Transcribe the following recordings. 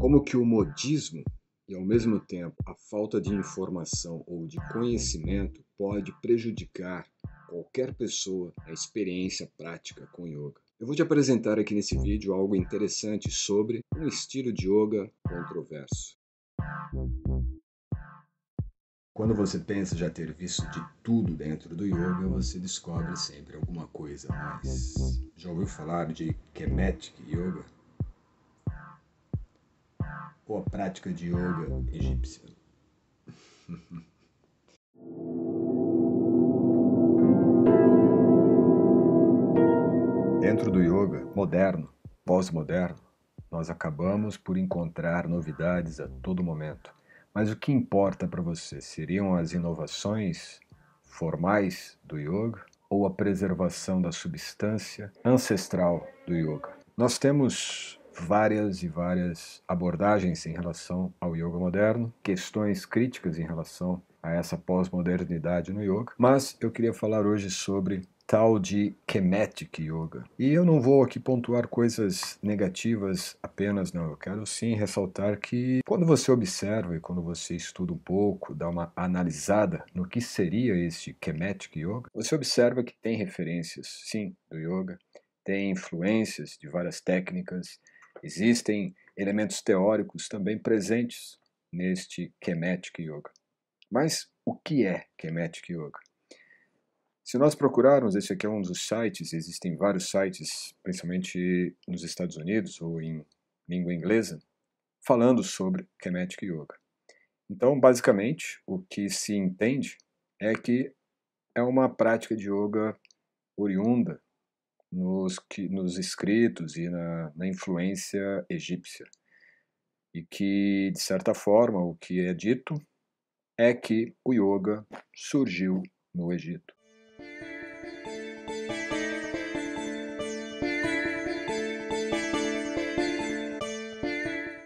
Como que o modismo e ao mesmo tempo a falta de informação ou de conhecimento pode prejudicar qualquer pessoa na experiência prática com yoga. Eu vou te apresentar aqui nesse vídeo algo interessante sobre um estilo de yoga controverso. Quando você pensa já ter visto de tudo dentro do yoga, você descobre sempre alguma coisa a mais. Já ouviu falar de Kemetic Yoga? ou a prática de yoga egípcia. Dentro do yoga moderno, pós-moderno, nós acabamos por encontrar novidades a todo momento. Mas o que importa para você seriam as inovações formais do yoga ou a preservação da substância ancestral do yoga? Nós temos várias e várias abordagens em relação ao yoga moderno, questões críticas em relação a essa pós-modernidade no yoga, mas eu queria falar hoje sobre tal de Kemetic Yoga. E eu não vou aqui pontuar coisas negativas apenas, não. Eu quero sim ressaltar que quando você observa e quando você estuda um pouco, dá uma analisada no que seria este Kemetic Yoga, você observa que tem referências, sim, do yoga, tem influências de várias técnicas, Existem elementos teóricos também presentes neste Kemetic Yoga. Mas o que é Kemetic Yoga? Se nós procurarmos, esse aqui é um dos sites, existem vários sites, principalmente nos Estados Unidos ou em língua inglesa, falando sobre Kemetic Yoga. Então, basicamente, o que se entende é que é uma prática de yoga oriunda nos, nos escritos e na, na influência egípcia. E que, de certa forma, o que é dito é que o yoga surgiu no Egito.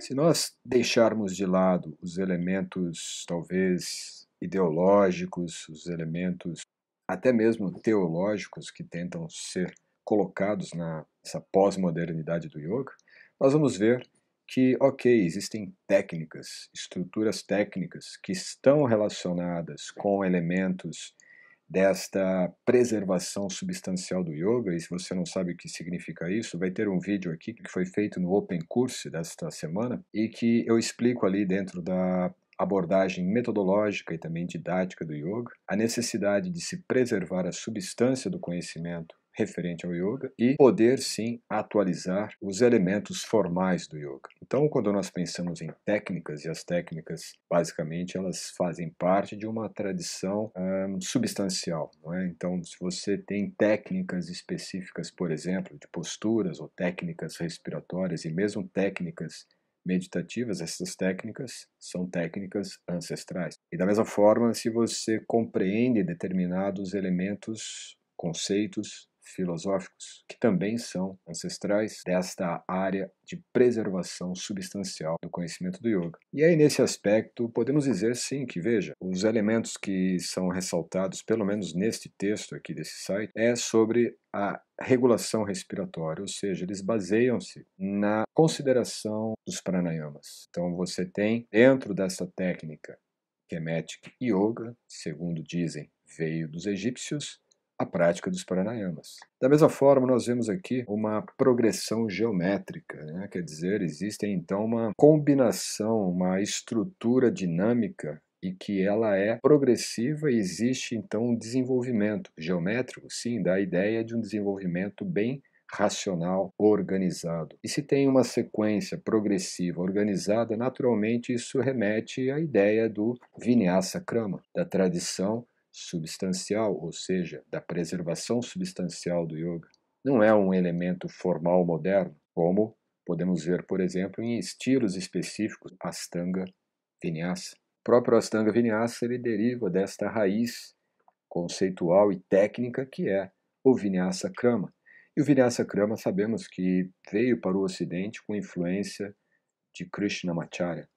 Se nós deixarmos de lado os elementos, talvez ideológicos, os elementos até mesmo teológicos que tentam ser colocados nessa pós-modernidade do yoga, nós vamos ver que, ok, existem técnicas, estruturas técnicas que estão relacionadas com elementos desta preservação substancial do yoga, e se você não sabe o que significa isso, vai ter um vídeo aqui que foi feito no Open Course desta semana e que eu explico ali dentro da abordagem metodológica e também didática do yoga, a necessidade de se preservar a substância do conhecimento referente ao yoga e poder sim atualizar os elementos formais do yoga. Então, quando nós pensamos em técnicas, e as técnicas basicamente elas fazem parte de uma tradição hum, substancial, não é? Então, se você tem técnicas específicas, por exemplo, de posturas ou técnicas respiratórias e mesmo técnicas meditativas, essas técnicas são técnicas ancestrais. E da mesma forma, se você compreende determinados elementos, conceitos filosóficos, que também são ancestrais desta área de preservação substancial do conhecimento do yoga. E aí, nesse aspecto, podemos dizer sim que, veja, os elementos que são ressaltados, pelo menos neste texto aqui desse site, é sobre a regulação respiratória, ou seja, eles baseiam-se na consideração dos pranayamas. Então, você tem, dentro dessa técnica, Kemetic é Yoga, segundo dizem, veio dos egípcios, a prática dos pranayamas. Da mesma forma, nós vemos aqui uma progressão geométrica, né? quer dizer, existe então uma combinação, uma estrutura dinâmica e que ela é progressiva e existe então um desenvolvimento geométrico, sim, da ideia de um desenvolvimento bem racional, organizado. E se tem uma sequência progressiva, organizada, naturalmente isso remete à ideia do vinyasa krama, da tradição substancial, ou seja, da preservação substancial do yoga, não é um elemento formal moderno, como podemos ver, por exemplo, em estilos específicos, Astanga Vinyasa. O próprio Astanga Vinyasa ele deriva desta raiz conceitual e técnica que é o Vinyasa Krama. E o Vinyasa Krama sabemos que veio para o Ocidente com influência de Krishnamacharya,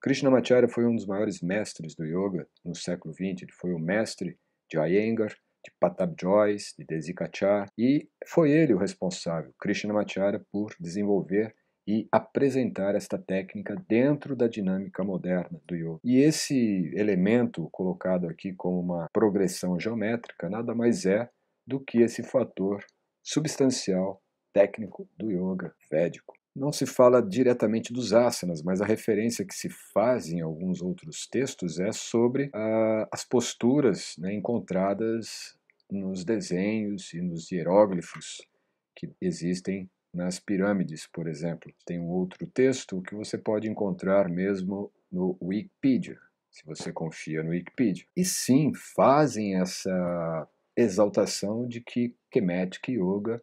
Krishnamacharya foi um dos maiores mestres do yoga no século XX. Ele foi o mestre de Iyengar, de Patab Joyce, de Desikachar, e foi ele o responsável, Krishnamacharya, por desenvolver e apresentar esta técnica dentro da dinâmica moderna do yoga. E esse elemento colocado aqui como uma progressão geométrica nada mais é do que esse fator substancial técnico do yoga védico não se fala diretamente dos asanas, mas a referência que se faz em alguns outros textos é sobre ah, as posturas né, encontradas nos desenhos e nos hieróglifos que existem nas pirâmides, por exemplo. Tem um outro texto que você pode encontrar mesmo no Wikipedia, se você confia no Wikipedia. E sim, fazem essa exaltação de que Kemetic Yoga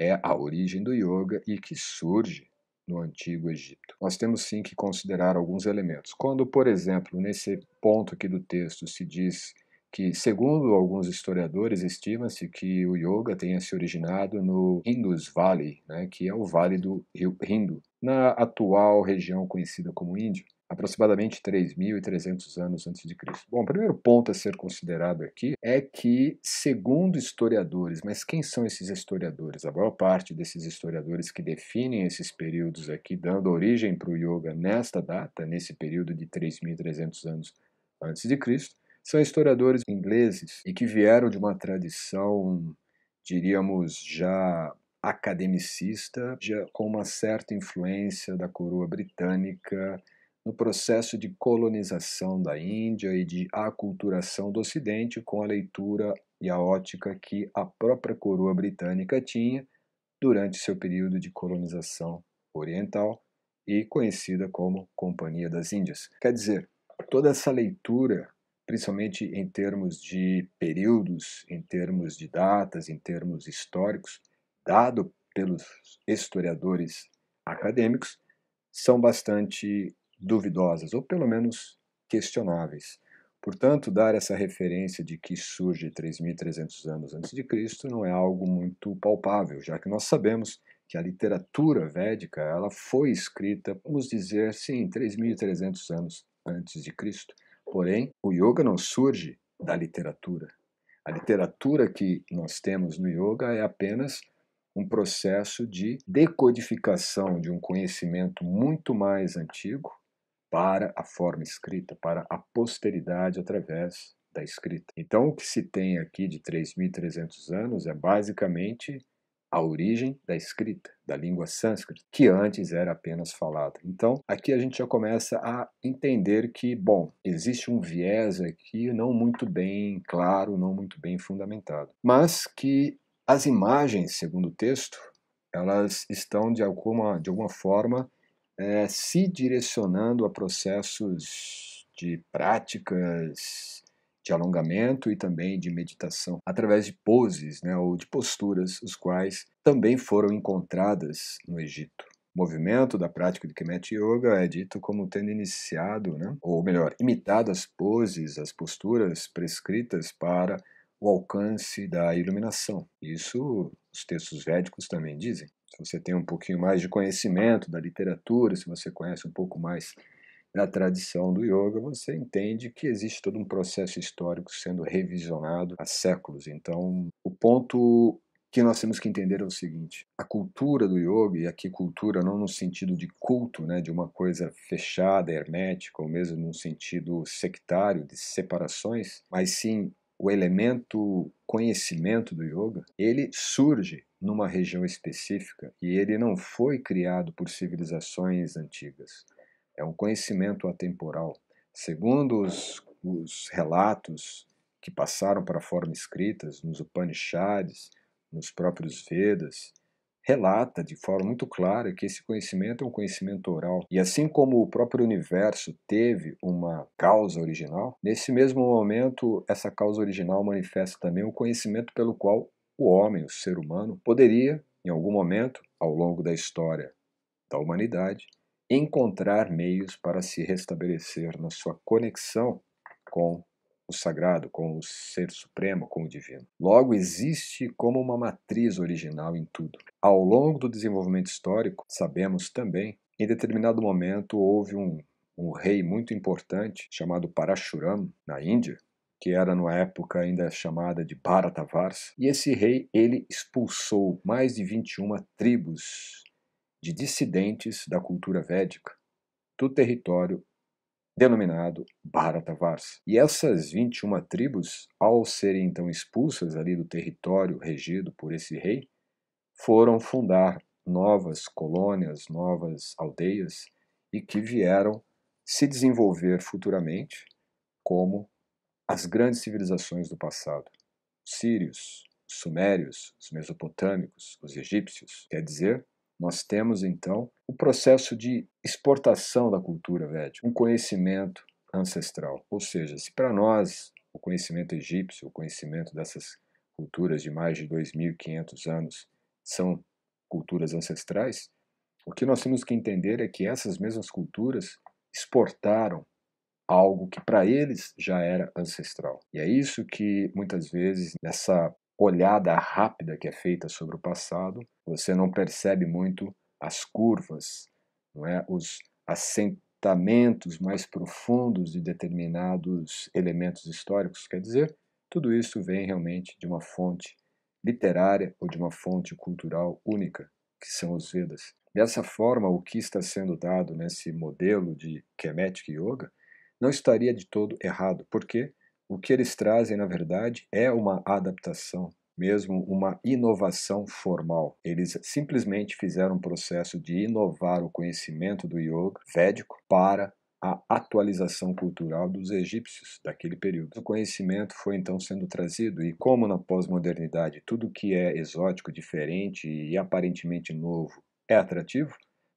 é a origem do yoga e que surge no Antigo Egito. Nós temos sim que considerar alguns elementos. Quando, por exemplo, nesse ponto aqui do texto se diz que, segundo alguns historiadores, estima-se que o yoga tenha se originado no Indus Valley, né, que é o vale do rio Hindu, na atual região conhecida como Índia aproximadamente 3.300 anos antes de Cristo. Bom, o primeiro ponto a ser considerado aqui é que, segundo historiadores, mas quem são esses historiadores? A maior parte desses historiadores que definem esses períodos aqui, dando origem para o yoga nesta data, nesse período de 3.300 anos antes de Cristo, são historiadores ingleses e que vieram de uma tradição, diríamos, já academicista, já com uma certa influência da coroa britânica no processo de colonização da Índia e de aculturação do Ocidente com a leitura e a ótica que a própria coroa britânica tinha durante seu período de colonização oriental e conhecida como Companhia das Índias. Quer dizer, toda essa leitura, principalmente em termos de períodos, em termos de datas, em termos históricos, dado pelos historiadores acadêmicos, são bastante duvidosas, ou pelo menos questionáveis. Portanto, dar essa referência de que surge 3.300 anos antes de Cristo não é algo muito palpável, já que nós sabemos que a literatura védica ela foi escrita, vamos dizer, sim, 3.300 anos antes de Cristo. Porém, o yoga não surge da literatura. A literatura que nós temos no yoga é apenas um processo de decodificação de um conhecimento muito mais antigo para a forma escrita, para a posteridade através da escrita. Então, o que se tem aqui de 3.300 anos é basicamente a origem da escrita, da língua sânscrita, que antes era apenas falada. Então, aqui a gente já começa a entender que, bom, existe um viés aqui não muito bem claro, não muito bem fundamentado, mas que as imagens, segundo o texto, elas estão de alguma, de alguma forma é, se direcionando a processos de práticas de alongamento e também de meditação através de poses né, ou de posturas, os quais também foram encontradas no Egito. O movimento da prática de Kemet Yoga é dito como tendo iniciado, né, ou melhor, imitado as poses, as posturas prescritas para o alcance da iluminação. Isso os textos védicos também dizem se você tem um pouquinho mais de conhecimento da literatura, se você conhece um pouco mais da tradição do yoga, você entende que existe todo um processo histórico sendo revisionado há séculos. Então, o ponto que nós temos que entender é o seguinte: a cultura do yoga, e aqui cultura não no sentido de culto, né, de uma coisa fechada, hermética, ou mesmo num sentido sectário, de separações, mas sim o elemento conhecimento do yoga, ele surge numa região específica e ele não foi criado por civilizações antigas. É um conhecimento atemporal. Segundo os, os relatos que passaram para a forma escrita nos Upanishads, nos próprios Vedas, relata de forma muito clara que esse conhecimento é um conhecimento oral. E assim como o próprio universo teve uma causa original, nesse mesmo momento essa causa original manifesta também o um conhecimento pelo qual o homem, o ser humano, poderia, em algum momento, ao longo da história da humanidade, encontrar meios para se restabelecer na sua conexão com o sagrado, com o ser supremo, com o divino. Logo, existe como uma matriz original em tudo. Ao longo do desenvolvimento histórico, sabemos também, em determinado momento houve um, um rei muito importante chamado Parashuram, na Índia, que era na época ainda chamada de Bharatavars. E esse rei, ele expulsou mais de 21 tribos de dissidentes da cultura védica do território denominado Bharatavars. E essas 21 tribos, ao serem então expulsas ali do território regido por esse rei, foram fundar novas colônias, novas aldeias e que vieram se desenvolver futuramente como as grandes civilizações do passado. Os sírios, os sumérios, os mesopotâmicos, os egípcios. Quer dizer, nós temos então o processo de exportação da cultura védica, um conhecimento ancestral. Ou seja, se para nós o conhecimento egípcio, o conhecimento dessas culturas de mais de 2.500 anos são culturas ancestrais, o que nós temos que entender é que essas mesmas culturas exportaram algo que para eles já era ancestral. E é isso que muitas vezes nessa olhada rápida que é feita sobre o passado, você não percebe muito as curvas, não é? Os assentamentos mais profundos de determinados elementos históricos, quer dizer, tudo isso vem realmente de uma fonte literária ou de uma fonte cultural única, que são os Vedas. Dessa forma, o que está sendo dado nesse modelo de Kemetic Yoga não estaria de todo errado, porque o que eles trazem, na verdade, é uma adaptação, mesmo uma inovação formal. Eles simplesmente fizeram um processo de inovar o conhecimento do yoga védico para a atualização cultural dos egípcios daquele período. O conhecimento foi então sendo trazido, e como na pós-modernidade tudo que é exótico, diferente e aparentemente novo é atrativo,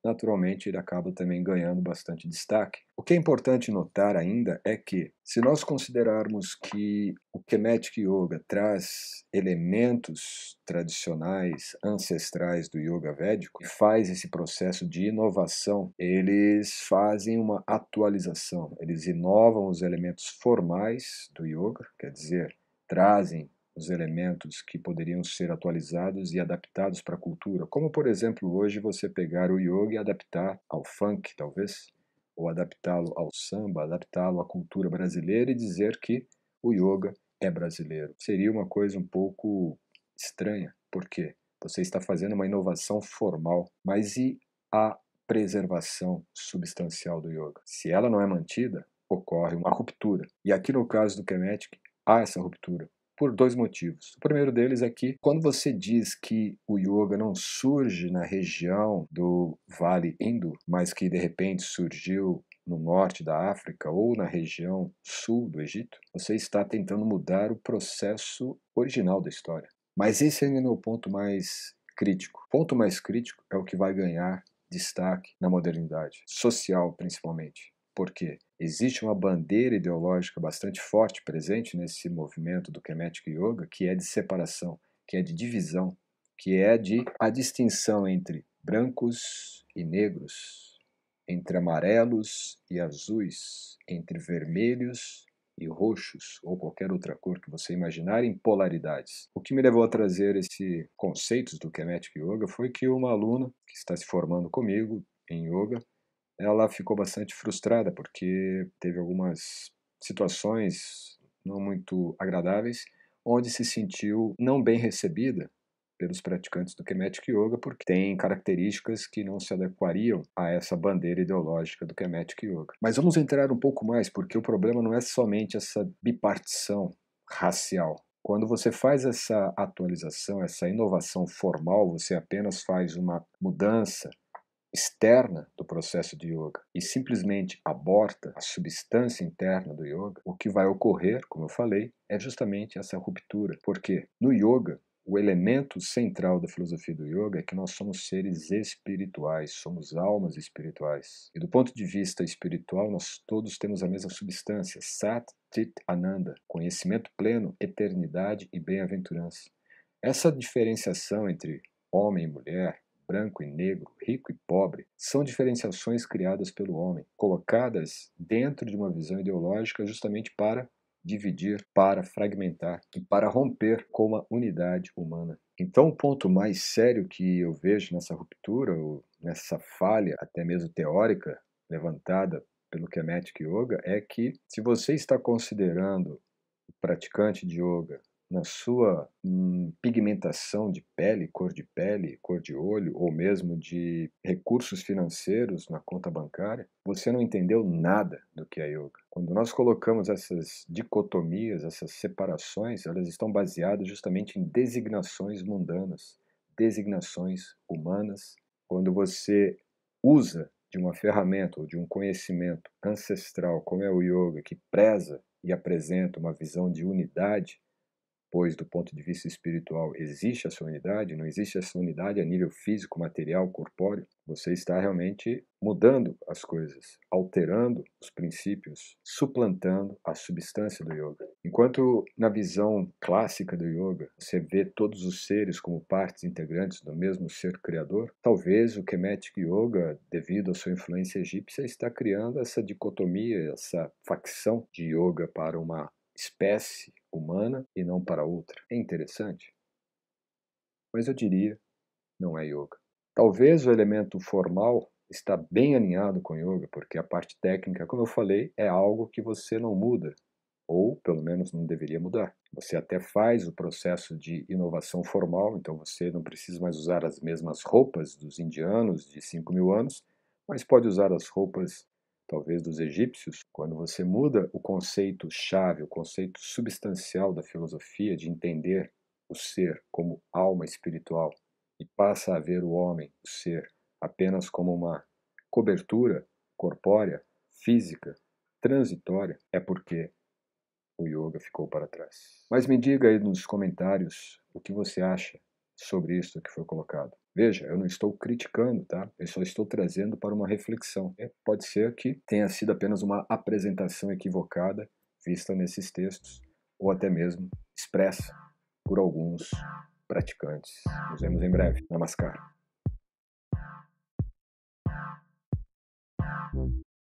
naturalmente ele acaba também ganhando bastante destaque. O que é importante notar ainda é que, se nós considerarmos que o Kemetic Yoga traz elementos tradicionais, ancestrais do Yoga Védico, e faz esse processo de inovação, eles fazem uma atualização, eles inovam os elementos formais do Yoga, quer dizer, trazem os elementos que poderiam ser atualizados e adaptados para a cultura, como por exemplo hoje você pegar o yoga e adaptar ao funk, talvez, ou adaptá-lo ao samba, adaptá-lo à cultura brasileira e dizer que o yoga é brasileiro. Seria uma coisa um pouco estranha, porque você está fazendo uma inovação formal, mas e a preservação substancial do yoga? Se ela não é mantida, ocorre uma ruptura. E aqui no caso do Kemetic, há essa ruptura por dois motivos. O primeiro deles é que quando você diz que o yoga não surge na região do Vale Indo, mas que de repente surgiu no norte da África ou na região sul do Egito, você está tentando mudar o processo original da história. Mas esse ainda não é o ponto mais crítico. O ponto mais crítico é o que vai ganhar destaque na modernidade, social principalmente porque existe uma bandeira ideológica bastante forte presente nesse movimento do Kemetic Yoga, que é de separação, que é de divisão, que é de a distinção entre brancos e negros, entre amarelos e azuis, entre vermelhos e roxos ou qualquer outra cor que você imaginar em polaridades. O que me levou a trazer esse conceitos do Kemetic Yoga foi que uma aluna que está se formando comigo em yoga ela ficou bastante frustrada porque teve algumas situações não muito agradáveis onde se sentiu não bem recebida pelos praticantes do Kemetic Yoga porque tem características que não se adequariam a essa bandeira ideológica do Kemetic Yoga. Mas vamos entrar um pouco mais porque o problema não é somente essa bipartição racial. Quando você faz essa atualização, essa inovação formal, você apenas faz uma mudança externa do processo de yoga e simplesmente aborta a substância interna do yoga, o que vai ocorrer, como eu falei, é justamente essa ruptura. Porque no yoga, o elemento central da filosofia do yoga é que nós somos seres espirituais, somos almas espirituais. E do ponto de vista espiritual, nós todos temos a mesma substância, Sat Tit Ananda, conhecimento pleno, eternidade e bem-aventurança. Essa diferenciação entre homem e mulher, branco e negro, rico e pobre, são diferenciações criadas pelo homem, colocadas dentro de uma visão ideológica justamente para dividir, para fragmentar e para romper com a unidade humana. Então, o um ponto mais sério que eu vejo nessa ruptura, ou nessa falha, até mesmo teórica, levantada pelo Kemetic Yoga, é que se você está considerando o praticante de yoga na sua hum, pigmentação de pele, cor de pele, cor de olho, ou mesmo de recursos financeiros na conta bancária, você não entendeu nada do que é yoga. Quando nós colocamos essas dicotomias, essas separações, elas estão baseadas justamente em designações mundanas, designações humanas. Quando você usa de uma ferramenta ou de um conhecimento ancestral, como é o yoga, que preza e apresenta uma visão de unidade, pois do ponto de vista espiritual existe essa unidade, não existe essa unidade a nível físico, material, corpóreo, você está realmente mudando as coisas, alterando os princípios, suplantando a substância do yoga. Enquanto na visão clássica do yoga você vê todos os seres como partes integrantes do mesmo ser criador, talvez o Kemetic Yoga, devido à sua influência egípcia, está criando essa dicotomia, essa facção de yoga para uma espécie humana e não para outra. É interessante? Mas eu diria, não é yoga. Talvez o elemento formal está bem alinhado com yoga, porque a parte técnica, como eu falei, é algo que você não muda, ou pelo menos não deveria mudar. Você até faz o processo de inovação formal, então você não precisa mais usar as mesmas roupas dos indianos de 5 mil anos, mas pode usar as roupas talvez dos egípcios, quando você muda o conceito chave, o conceito substancial da filosofia de entender o ser como alma espiritual e passa a ver o homem, o ser, apenas como uma cobertura corpórea, física, transitória, é porque o yoga ficou para trás. Mas me diga aí nos comentários o que você acha sobre isso que foi colocado. Veja, eu não estou criticando, tá? Eu só estou trazendo para uma reflexão. É, pode ser que tenha sido apenas uma apresentação equivocada vista nesses textos, ou até mesmo expressa por alguns praticantes. Nos vemos em breve. Namaskar.